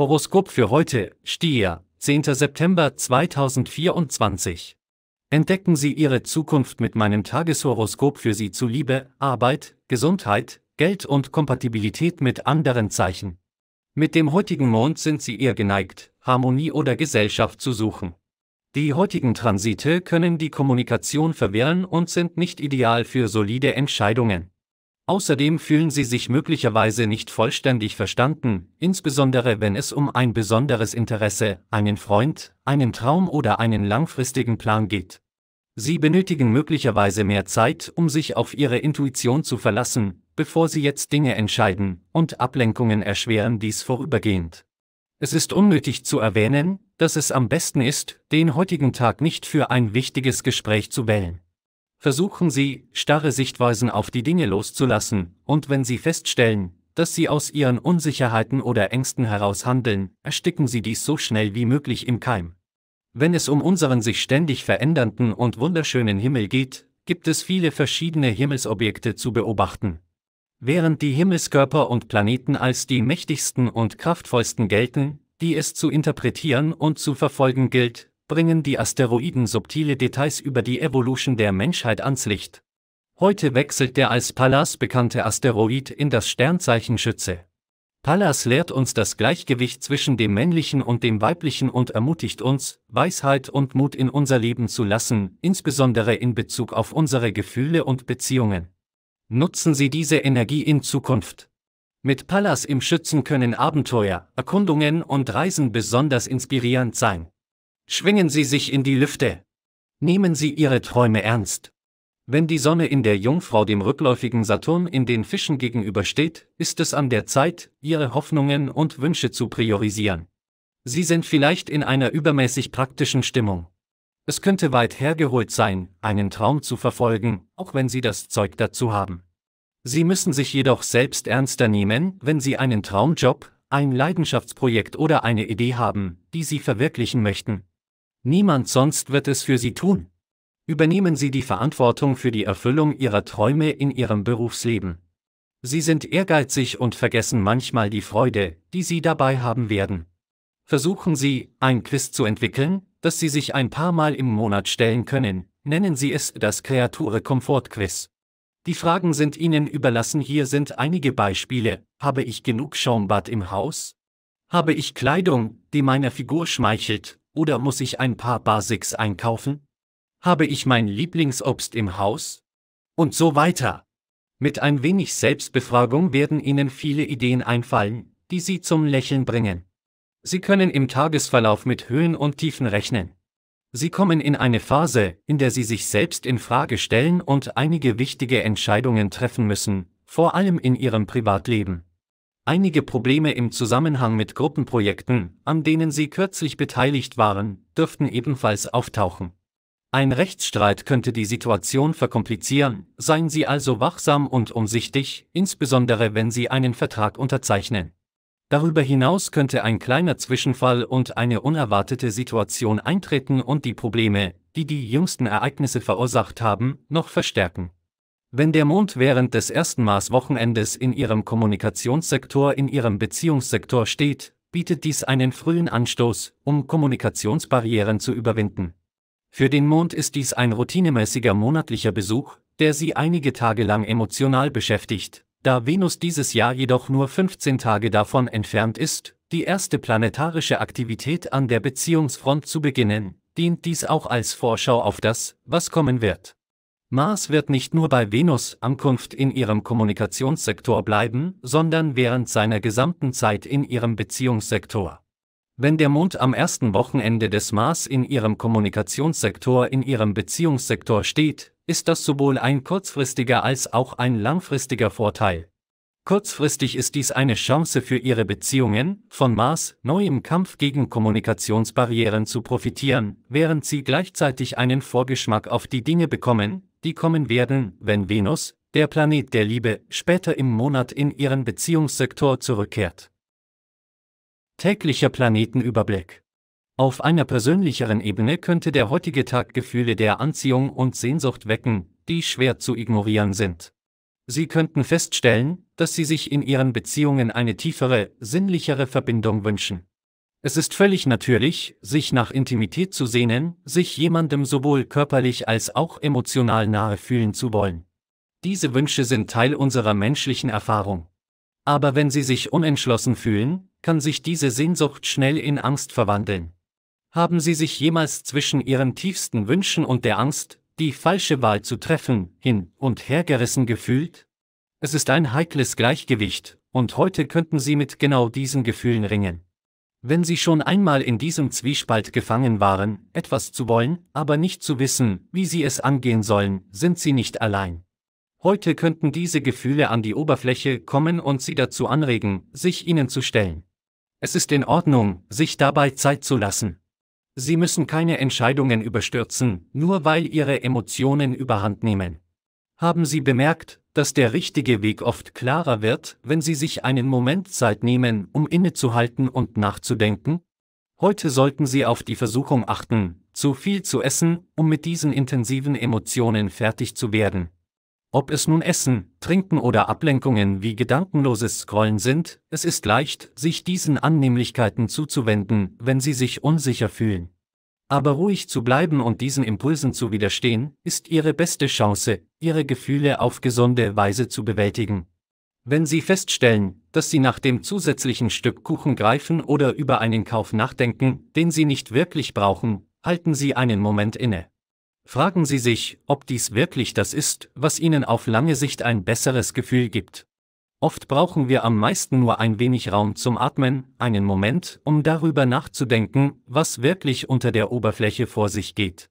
Horoskop für heute, Stier, 10. September 2024. Entdecken Sie Ihre Zukunft mit meinem Tageshoroskop für Sie zu Liebe, Arbeit, Gesundheit, Geld und Kompatibilität mit anderen Zeichen. Mit dem heutigen Mond sind Sie eher geneigt, Harmonie oder Gesellschaft zu suchen. Die heutigen Transite können die Kommunikation verwirren und sind nicht ideal für solide Entscheidungen. Außerdem fühlen sie sich möglicherweise nicht vollständig verstanden, insbesondere wenn es um ein besonderes Interesse, einen Freund, einen Traum oder einen langfristigen Plan geht. Sie benötigen möglicherweise mehr Zeit, um sich auf ihre Intuition zu verlassen, bevor sie jetzt Dinge entscheiden, und Ablenkungen erschweren dies vorübergehend. Es ist unnötig zu erwähnen, dass es am besten ist, den heutigen Tag nicht für ein wichtiges Gespräch zu wählen. Versuchen Sie, starre Sichtweisen auf die Dinge loszulassen, und wenn Sie feststellen, dass Sie aus Ihren Unsicherheiten oder Ängsten heraus handeln, ersticken Sie dies so schnell wie möglich im Keim. Wenn es um unseren sich ständig verändernden und wunderschönen Himmel geht, gibt es viele verschiedene Himmelsobjekte zu beobachten. Während die Himmelskörper und Planeten als die mächtigsten und kraftvollsten gelten, die es zu interpretieren und zu verfolgen gilt, bringen die Asteroiden subtile Details über die Evolution der Menschheit ans Licht. Heute wechselt der als Pallas bekannte Asteroid in das Sternzeichen Schütze. Pallas lehrt uns das Gleichgewicht zwischen dem Männlichen und dem Weiblichen und ermutigt uns, Weisheit und Mut in unser Leben zu lassen, insbesondere in Bezug auf unsere Gefühle und Beziehungen. Nutzen Sie diese Energie in Zukunft. Mit Pallas im Schützen können Abenteuer, Erkundungen und Reisen besonders inspirierend sein. Schwingen Sie sich in die Lüfte. Nehmen Sie Ihre Träume ernst. Wenn die Sonne in der Jungfrau dem rückläufigen Saturn in den Fischen gegenübersteht, ist es an der Zeit, ihre Hoffnungen und Wünsche zu priorisieren. Sie sind vielleicht in einer übermäßig praktischen Stimmung. Es könnte weit hergeholt sein, einen Traum zu verfolgen, auch wenn Sie das Zeug dazu haben. Sie müssen sich jedoch selbst ernster nehmen, wenn Sie einen Traumjob, ein Leidenschaftsprojekt oder eine Idee haben, die Sie verwirklichen möchten. Niemand sonst wird es für Sie tun. Übernehmen Sie die Verantwortung für die Erfüllung Ihrer Träume in Ihrem Berufsleben. Sie sind ehrgeizig und vergessen manchmal die Freude, die Sie dabei haben werden. Versuchen Sie, ein Quiz zu entwickeln, das Sie sich ein paar Mal im Monat stellen können, nennen Sie es das Kreature Komfort Quiz. Die Fragen sind Ihnen überlassen. Hier sind einige Beispiele. Habe ich genug Schaumbad im Haus? Habe ich Kleidung, die meiner Figur schmeichelt? oder muss ich ein paar Basics einkaufen? Habe ich mein Lieblingsobst im Haus? Und so weiter. Mit ein wenig Selbstbefragung werden Ihnen viele Ideen einfallen, die Sie zum Lächeln bringen. Sie können im Tagesverlauf mit Höhen und Tiefen rechnen. Sie kommen in eine Phase, in der Sie sich selbst in Frage stellen und einige wichtige Entscheidungen treffen müssen, vor allem in Ihrem Privatleben. Einige Probleme im Zusammenhang mit Gruppenprojekten, an denen sie kürzlich beteiligt waren, dürften ebenfalls auftauchen. Ein Rechtsstreit könnte die Situation verkomplizieren, seien Sie also wachsam und umsichtig, insbesondere wenn Sie einen Vertrag unterzeichnen. Darüber hinaus könnte ein kleiner Zwischenfall und eine unerwartete Situation eintreten und die Probleme, die die jüngsten Ereignisse verursacht haben, noch verstärken. Wenn der Mond während des ersten Marswochenendes in Ihrem Kommunikationssektor in Ihrem Beziehungssektor steht, bietet dies einen frühen Anstoß, um Kommunikationsbarrieren zu überwinden. Für den Mond ist dies ein routinemäßiger monatlicher Besuch, der Sie einige Tage lang emotional beschäftigt, da Venus dieses Jahr jedoch nur 15 Tage davon entfernt ist, die erste planetarische Aktivität an der Beziehungsfront zu beginnen, dient dies auch als Vorschau auf das, was kommen wird. Mars wird nicht nur bei Venus Ankunft in ihrem Kommunikationssektor bleiben, sondern während seiner gesamten Zeit in ihrem Beziehungssektor. Wenn der Mond am ersten Wochenende des Mars in ihrem Kommunikationssektor in ihrem Beziehungssektor steht, ist das sowohl ein kurzfristiger als auch ein langfristiger Vorteil. Kurzfristig ist dies eine Chance für ihre Beziehungen, von Mars neu im Kampf gegen Kommunikationsbarrieren zu profitieren, während sie gleichzeitig einen Vorgeschmack auf die Dinge bekommen, die kommen werden, wenn Venus, der Planet der Liebe, später im Monat in ihren Beziehungssektor zurückkehrt. Täglicher Planetenüberblick. Auf einer persönlicheren Ebene könnte der heutige Tag Gefühle der Anziehung und Sehnsucht wecken, die schwer zu ignorieren sind. Sie könnten feststellen, dass Sie sich in Ihren Beziehungen eine tiefere, sinnlichere Verbindung wünschen. Es ist völlig natürlich, sich nach Intimität zu sehnen, sich jemandem sowohl körperlich als auch emotional nahe fühlen zu wollen. Diese Wünsche sind Teil unserer menschlichen Erfahrung. Aber wenn sie sich unentschlossen fühlen, kann sich diese Sehnsucht schnell in Angst verwandeln. Haben Sie sich jemals zwischen Ihren tiefsten Wünschen und der Angst, die falsche Wahl zu treffen, hin und her gerissen gefühlt? Es ist ein heikles Gleichgewicht, und heute könnten Sie mit genau diesen Gefühlen ringen. Wenn Sie schon einmal in diesem Zwiespalt gefangen waren, etwas zu wollen, aber nicht zu wissen, wie Sie es angehen sollen, sind Sie nicht allein. Heute könnten diese Gefühle an die Oberfläche kommen und Sie dazu anregen, sich ihnen zu stellen. Es ist in Ordnung, sich dabei Zeit zu lassen. Sie müssen keine Entscheidungen überstürzen, nur weil Ihre Emotionen überhand nehmen. Haben Sie bemerkt, dass der richtige Weg oft klarer wird, wenn Sie sich einen Moment Zeit nehmen, um innezuhalten und nachzudenken? Heute sollten Sie auf die Versuchung achten, zu viel zu essen, um mit diesen intensiven Emotionen fertig zu werden. Ob es nun Essen, Trinken oder Ablenkungen wie gedankenloses Scrollen sind, es ist leicht, sich diesen Annehmlichkeiten zuzuwenden, wenn Sie sich unsicher fühlen. Aber ruhig zu bleiben und diesen Impulsen zu widerstehen, ist ihre beste Chance, ihre Gefühle auf gesunde Weise zu bewältigen. Wenn Sie feststellen, dass Sie nach dem zusätzlichen Stück Kuchen greifen oder über einen Kauf nachdenken, den Sie nicht wirklich brauchen, halten Sie einen Moment inne. Fragen Sie sich, ob dies wirklich das ist, was Ihnen auf lange Sicht ein besseres Gefühl gibt. Oft brauchen wir am meisten nur ein wenig Raum zum Atmen, einen Moment, um darüber nachzudenken, was wirklich unter der Oberfläche vor sich geht.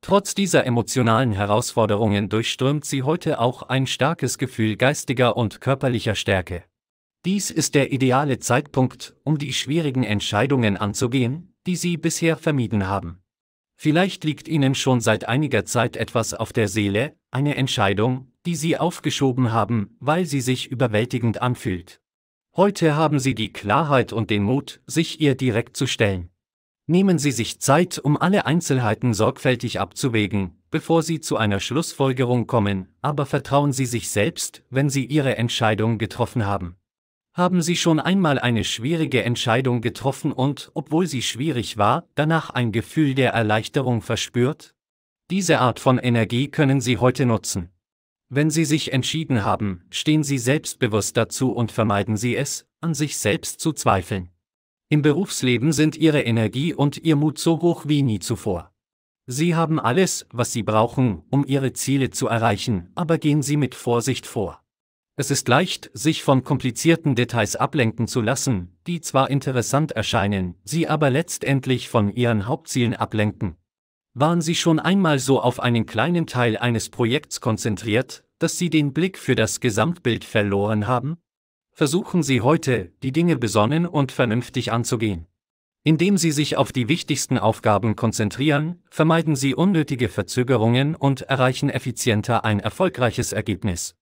Trotz dieser emotionalen Herausforderungen durchströmt sie heute auch ein starkes Gefühl geistiger und körperlicher Stärke. Dies ist der ideale Zeitpunkt, um die schwierigen Entscheidungen anzugehen, die Sie bisher vermieden haben. Vielleicht liegt Ihnen schon seit einiger Zeit etwas auf der Seele, eine Entscheidung, die sie aufgeschoben haben, weil sie sich überwältigend anfühlt. Heute haben sie die Klarheit und den Mut, sich ihr direkt zu stellen. Nehmen Sie sich Zeit, um alle Einzelheiten sorgfältig abzuwägen, bevor Sie zu einer Schlussfolgerung kommen, aber vertrauen Sie sich selbst, wenn Sie Ihre Entscheidung getroffen haben. Haben Sie schon einmal eine schwierige Entscheidung getroffen und, obwohl sie schwierig war, danach ein Gefühl der Erleichterung verspürt? Diese Art von Energie können Sie heute nutzen. Wenn Sie sich entschieden haben, stehen Sie selbstbewusst dazu und vermeiden Sie es, an sich selbst zu zweifeln. Im Berufsleben sind Ihre Energie und Ihr Mut so hoch wie nie zuvor. Sie haben alles, was Sie brauchen, um Ihre Ziele zu erreichen, aber gehen Sie mit Vorsicht vor. Es ist leicht, sich von komplizierten Details ablenken zu lassen, die zwar interessant erscheinen, sie aber letztendlich von Ihren Hauptzielen ablenken. Waren Sie schon einmal so auf einen kleinen Teil eines Projekts konzentriert, dass Sie den Blick für das Gesamtbild verloren haben? Versuchen Sie heute, die Dinge besonnen und vernünftig anzugehen. Indem Sie sich auf die wichtigsten Aufgaben konzentrieren, vermeiden Sie unnötige Verzögerungen und erreichen effizienter ein erfolgreiches Ergebnis.